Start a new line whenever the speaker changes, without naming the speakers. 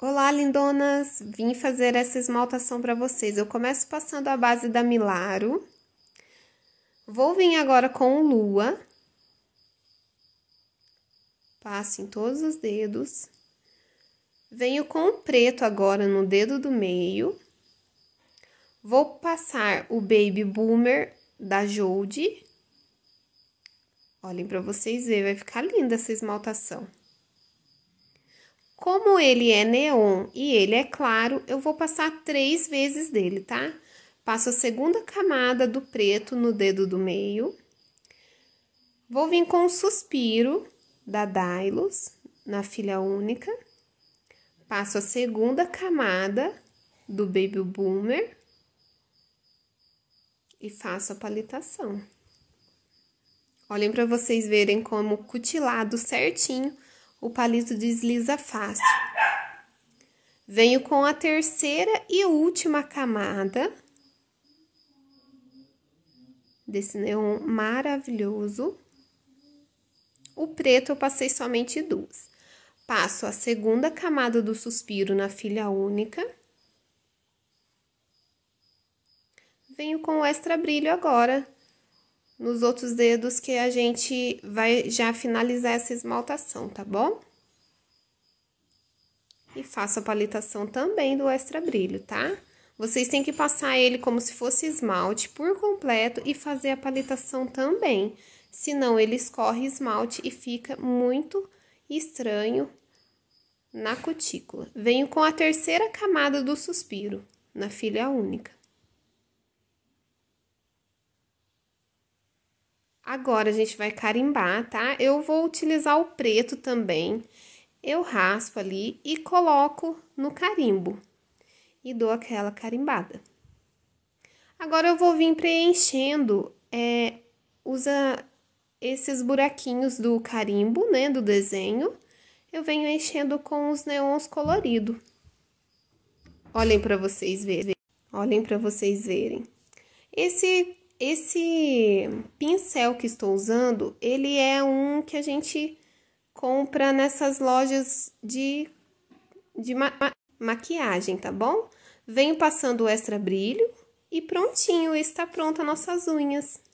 Olá, lindonas! Vim fazer essa esmaltação para vocês. Eu começo passando a base da Milaro. Vou vir agora com o Lua. Passo em todos os dedos. Venho com o preto agora no dedo do meio. Vou passar o Baby Boomer da Jode. Olhem para vocês verem, vai ficar linda essa esmaltação. Como ele é neon e ele é claro, eu vou passar três vezes dele, tá? Passo a segunda camada do preto no dedo do meio. Vou vir com o suspiro da Dailos na filha única. Passo a segunda camada do Baby Boomer. E faço a palitação. Olhem para vocês verem como cutilado certinho o palito desliza fácil. Venho com a terceira e última camada desse neon maravilhoso. O preto eu passei somente duas. Passo a segunda camada do suspiro na filha única. Venho com o extra brilho agora, nos outros dedos que a gente vai já finalizar essa esmaltação, tá bom? E faço a palitação também do extra brilho, tá? Vocês têm que passar ele como se fosse esmalte por completo e fazer a palitação também. Senão, ele escorre esmalte e fica muito estranho na cutícula. Venho com a terceira camada do suspiro, na filha única. Agora a gente vai carimbar, tá? Eu vou utilizar o preto também. Eu raspo ali e coloco no carimbo. E dou aquela carimbada. Agora eu vou vir preenchendo, é, usa esses buraquinhos do carimbo, né, do desenho. Eu venho enchendo com os neons coloridos. Olhem para vocês verem. Olhem para vocês verem. Esse esse pincel que estou usando, ele é um que a gente compra nessas lojas de, de ma ma maquiagem, tá bom? Venho passando o extra brilho e prontinho, está pronta nossas unhas.